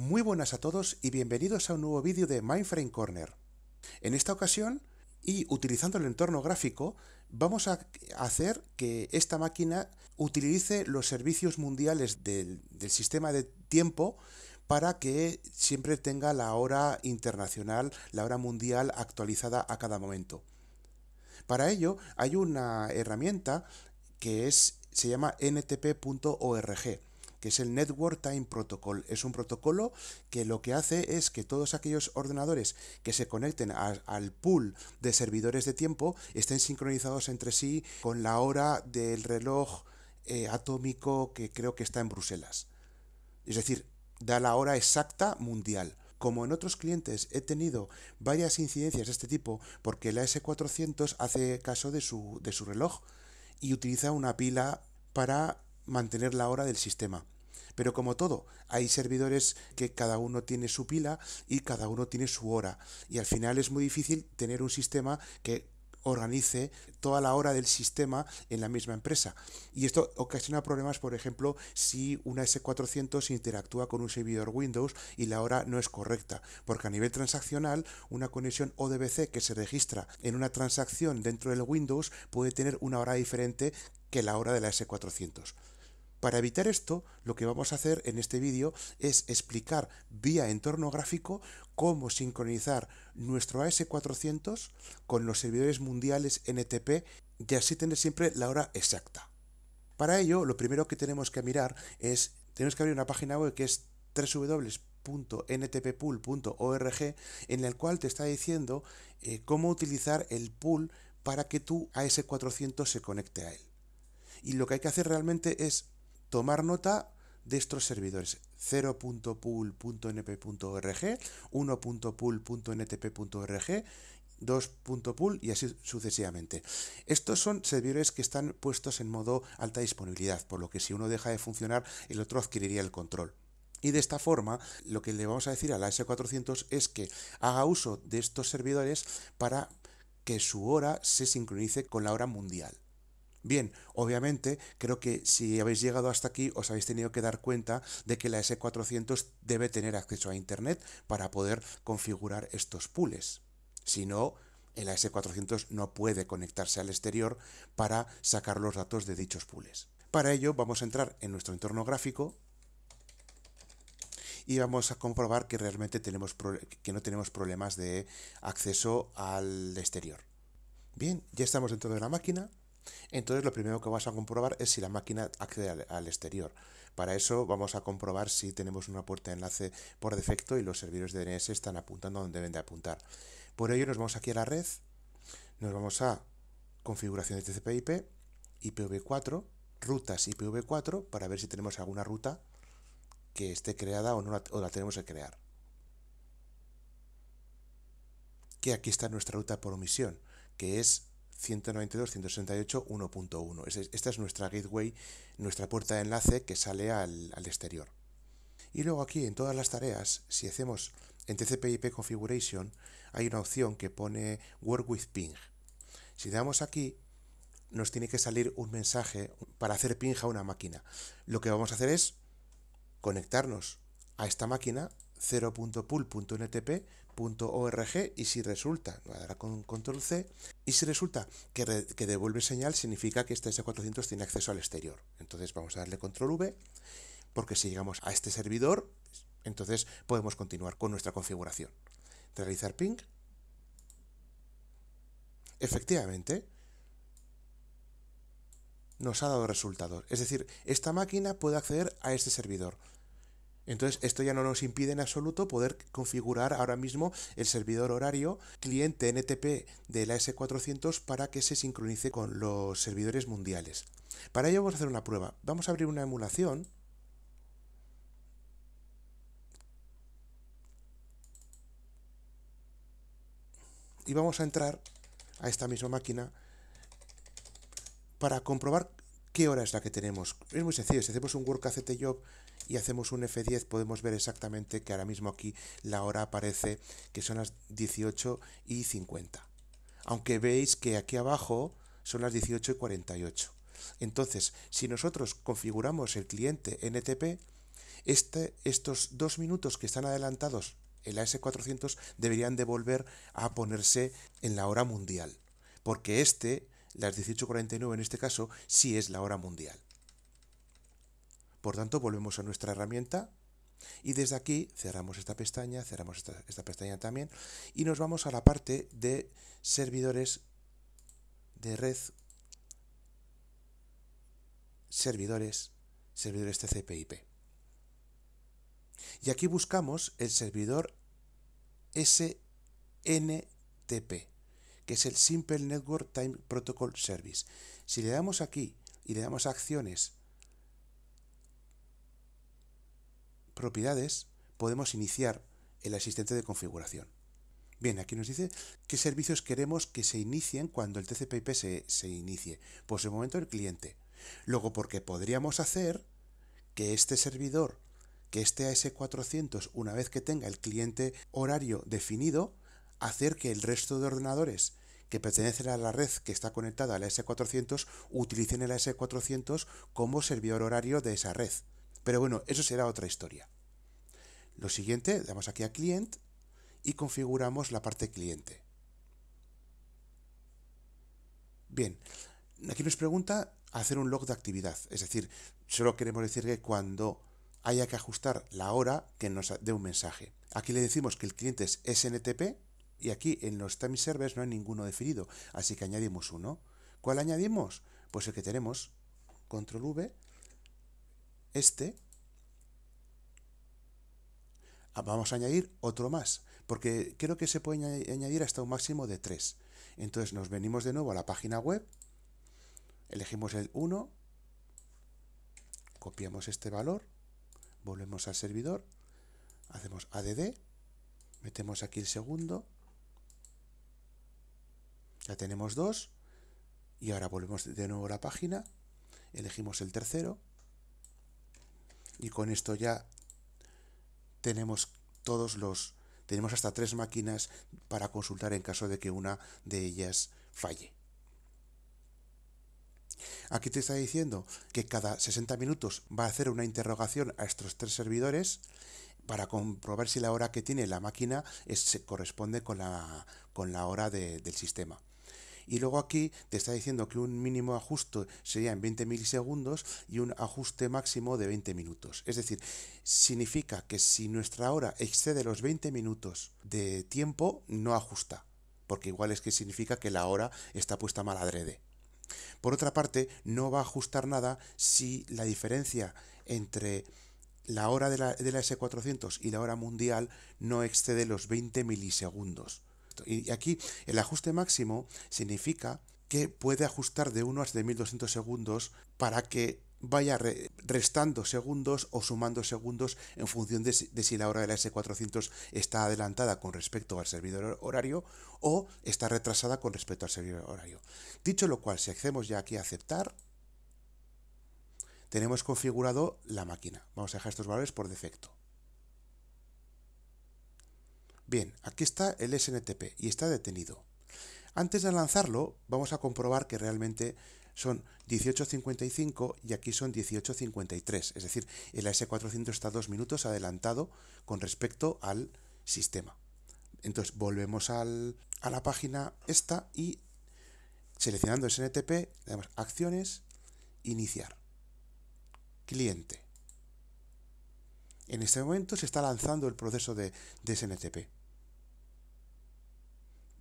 Muy buenas a todos y bienvenidos a un nuevo vídeo de Mindframe Corner. En esta ocasión, y utilizando el entorno gráfico, vamos a hacer que esta máquina utilice los servicios mundiales del, sistema de tiempo para que siempre tenga la hora internacional, la hora mundial actualizada a cada momento. Para ello hay una herramienta que es, se llama ntp.org que es el Network Time Protocol. Es un protocolo que lo que hace es que todos aquellos ordenadores que se conecten al pool de servidores de tiempo estén sincronizados entre sí con la hora del reloj eh, atómico que creo que está en Bruselas. Es decir, da la hora exacta mundial como en otros clientes he tenido varias incidencias de este tipo, porque la S400 hace caso de su, de su reloj y utiliza una pila para mantener la hora del sistema. Pero como todo, hay servidores que cada uno tiene su pila y cada uno tiene su hora. Y al final es muy difícil tener un sistema que organice toda la hora del sistema en la misma empresa. Y esto ocasiona problemas, por ejemplo, si una S400 interactúa con un servidor Windows y la hora no es correcta, porque a nivel transaccional, una conexión ODBC que se registra en una transacción dentro del Windows puede tener una hora diferente que la hora de la S400. Para evitar esto, lo que vamos a hacer en este vídeo es explicar vía entorno gráfico cómo sincronizar nuestro AS400 con los servidores mundiales NTP y así tener siempre la hora exacta. Para ello, lo primero que tenemos que mirar es, tenemos que abrir una página web que es www.ntppool.org en la cual te está diciendo eh, cómo utilizar el pool para que tu AS400 se conecte a él. Y lo que hay que hacer realmente es tomar nota de estos servidores 0.pool.np.org, 1.pool.ntp.org, 2.pool y así sucesivamente. Estos son servidores que están puestos en modo alta disponibilidad, por lo que si uno deja de funcionar, el otro adquiriría el control. Y de esta forma, lo que le vamos a decir a la S400 es que haga uso de estos servidores para que su hora se sincronice con la hora mundial. Bien, obviamente creo que si habéis llegado hasta aquí os habéis tenido que dar cuenta de que la S400 debe tener acceso a Internet para poder configurar estos pools. Si no, la S400 no puede conectarse al exterior para sacar los datos de dichos pools. Para ello vamos a entrar en nuestro entorno gráfico y vamos a comprobar que realmente tenemos que no tenemos problemas de acceso al exterior. Bien, ya estamos dentro de la máquina entonces lo primero que vamos a comprobar es si la máquina accede al, exterior. Para eso vamos a comprobar si tenemos una puerta de enlace por defecto y los servidores de DNS están apuntando donde deben de apuntar. Por ello nos vamos aquí a la red, nos vamos a configuración de TCP/IP, IPv4, rutas IPv4 para ver si tenemos alguna ruta que esté creada o, no la tenemos que crear. Que aquí está nuestra ruta por omisión, que es 192.168.1.1. Esta es nuestra gateway, nuestra puerta de enlace que sale al, exterior. Y luego aquí en todas las tareas, si hacemos en TCP/IP Configuration, hay una opción que pone Work with Ping. Si damos aquí, nos tiene que salir un mensaje para hacer ping a una máquina. Lo que vamos a hacer es conectarnos a esta máquina 0.pool.ntp org y si resulta, dar con control C, y si resulta que, que devuelve señal significa que este S400 tiene acceso al exterior. Entonces vamos a darle control V porque si llegamos a este servidor, entonces podemos continuar con nuestra configuración. Realizar ping. Efectivamente, nos ha dado resultados. Es decir, esta máquina puede acceder a este servidor. Entonces, esto ya no nos impide en absoluto poder configurar ahora mismo el servidor horario cliente NTP de la S400 para que se sincronice con los servidores mundiales. Para ello vamos a hacer una prueba. Vamos a abrir una emulación. Y vamos a entrar a esta misma máquina para comprobar ¿Qué hora es la que tenemos? Es muy sencillo, si hacemos un work job y hacemos un F10 podemos ver exactamente que ahora mismo aquí la hora aparece que son las 18 y 50. Aunque veis que aquí abajo son las 18 y 48. Entonces, si nosotros configuramos el cliente NTP, este, estos dos minutos que están adelantados en la S400 deberían de volver a ponerse en la hora mundial. Porque este las 18.49 en este caso sí es la hora mundial. Por tanto, volvemos a nuestra herramienta y desde aquí cerramos esta pestaña, cerramos esta, pestaña también y nos vamos a la parte de servidores de red, servidores, servidores tcp Y aquí buscamos el servidor SNTP que es el Simple Network Time Protocol Service. Si le damos aquí y le damos acciones, propiedades, podemos iniciar el asistente de configuración. Bien, aquí nos dice qué servicios queremos que se inicien cuando el TCP/IP se, se inicie. Pues el momento el cliente. Luego, porque podríamos hacer que este servidor, que este AS400, una vez que tenga el cliente horario definido, hacer que el resto de ordenadores que pertenecen a la red que está conectada a la S400 utilicen la S400 como servidor horario de esa red. Pero bueno, eso será otra historia. Lo siguiente, damos aquí a client y configuramos la parte cliente. Bien, aquí nos pregunta hacer un log de actividad, es decir, solo queremos decir que cuando haya que ajustar la hora que nos dé un mensaje. Aquí le decimos que el cliente es SNTP, y aquí en los time servers no hay ninguno definido, así que añadimos uno. ¿Cuál añadimos? Pues el que tenemos, control V, este. Ah, vamos a añadir otro más, porque creo que se puede añadir hasta un máximo de tres... Entonces nos venimos de nuevo a la página web, elegimos el 1, copiamos este valor, volvemos al servidor, hacemos add, metemos aquí el segundo, ya tenemos dos. Y ahora volvemos de nuevo a la página. Elegimos el tercero. Y con esto ya tenemos todos los... Tenemos hasta tres máquinas para consultar en caso de que una de ellas falle. Aquí te está diciendo que cada 60 minutos va a hacer una interrogación a estos tres servidores para comprobar si la hora que tiene la máquina se corresponde con la, hora del sistema y luego aquí te está diciendo que un mínimo ajuste sería en 20 milisegundos y un ajuste máximo de 20 minutos. Es decir, significa que si nuestra hora excede los 20 minutos de tiempo, no ajusta, porque igual es que significa que la hora está puesta mal adrede. Por otra parte, no va a ajustar nada si la diferencia entre la hora de la, de la S400 y la hora mundial no excede los 20 milisegundos. Y aquí el ajuste máximo significa que puede ajustar de 1 a 1200 segundos para que vaya restando segundos o sumando segundos en función de si, de si, la hora de la S400 está adelantada con respecto al servidor horario o está retrasada con respecto al servidor horario. Dicho lo cual, si hacemos ya aquí aceptar, tenemos configurado la máquina. Vamos a dejar estos valores por defecto. Bien, aquí está el SNTP y está detenido. Antes de lanzarlo, vamos a comprobar que realmente son 18.55 y aquí son 18.53. Es decir, el AS400 está dos minutos adelantado con respecto al sistema. Entonces volvemos a la página esta y seleccionando SNTP, le damos acciones, iniciar, cliente. En este momento se está lanzando el proceso de SNTP.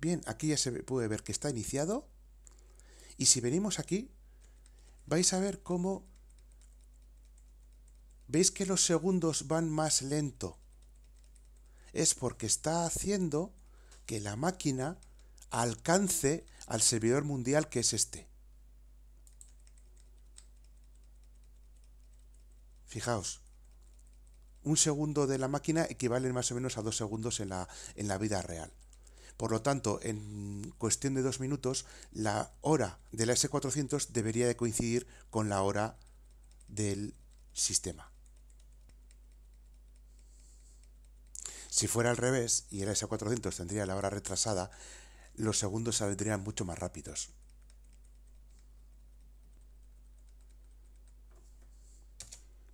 Bien, aquí ya se puede ver que está iniciado. Y si venimos aquí, vais a ver cómo... ¿Veis que los segundos van más lento? Es porque está haciendo que la máquina alcance al servidor mundial que es este. Fijaos, un segundo de la máquina equivale más o menos a dos segundos en la, en la vida real. Por lo tanto, en cuestión de dos minutos, la hora de la S400 debería de coincidir con la hora del sistema. Si fuera al revés y el S400 tendría la hora retrasada, los segundos saldrían mucho más rápidos.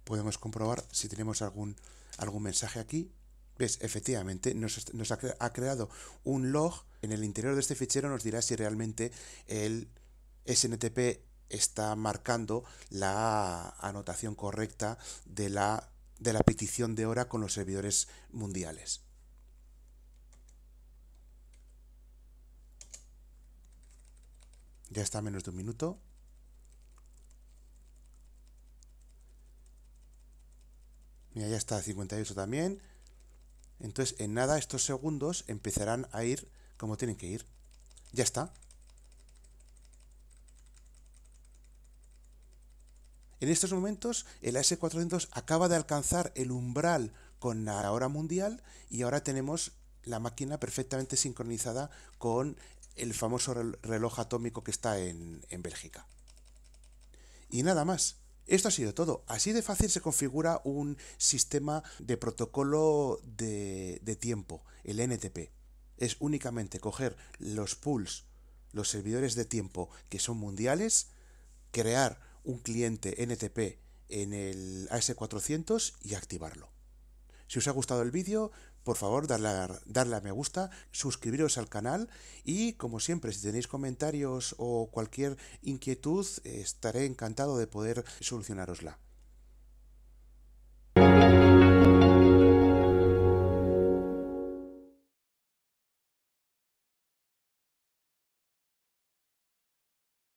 Podemos comprobar si tenemos algún, algún mensaje aquí. ¿Ves? Efectivamente, nos, ha, creado un log. En el interior de este fichero nos dirá si realmente el SNTP está marcando la anotación correcta de la, petición de hora con los servidores mundiales. Ya está menos de un minuto. Mira, ya está 58 también. Entonces, en nada, estos segundos empezarán a ir como tienen que ir. Ya está. En estos momentos, el AS400 acaba de alcanzar el umbral con la hora mundial y ahora tenemos la máquina perfectamente sincronizada con el famoso reloj atómico que está en, en Bélgica. Y nada más. Esto ha sido todo. Así de fácil se configura un sistema de protocolo de, tiempo, el NTP. Es únicamente coger los pools, los servidores de tiempo que son mundiales, crear un cliente NTP en el AS400 y activarlo. Si os ha gustado el vídeo, por favor darle a, a me gusta, suscribiros al canal y como siempre si tenéis comentarios o cualquier inquietud estaré encantado de poder solucionarosla.